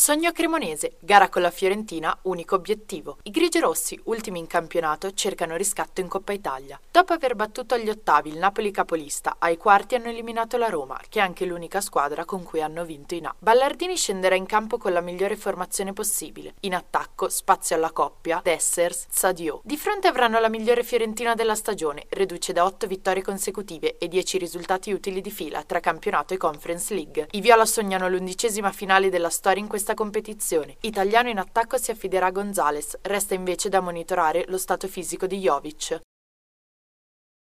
Sogno Cremonese, gara con la Fiorentina, unico obiettivo. I grigi-rossi, ultimi in campionato, cercano riscatto in Coppa Italia. Dopo aver battuto agli ottavi il Napoli capolista, ai quarti hanno eliminato la Roma, che è anche l'unica squadra con cui hanno vinto in A. Ballardini scenderà in campo con la migliore formazione possibile. In attacco, spazio alla coppia, Dessers, Zadio. Di fronte avranno la migliore Fiorentina della stagione, reduce da 8 vittorie consecutive e 10 risultati utili di fila tra campionato e Conference League. I viola sognano l'undicesima finale della storia in questa questa competizione. Italiano in attacco si affiderà a Gonzales, resta invece da monitorare lo stato fisico di Jovic.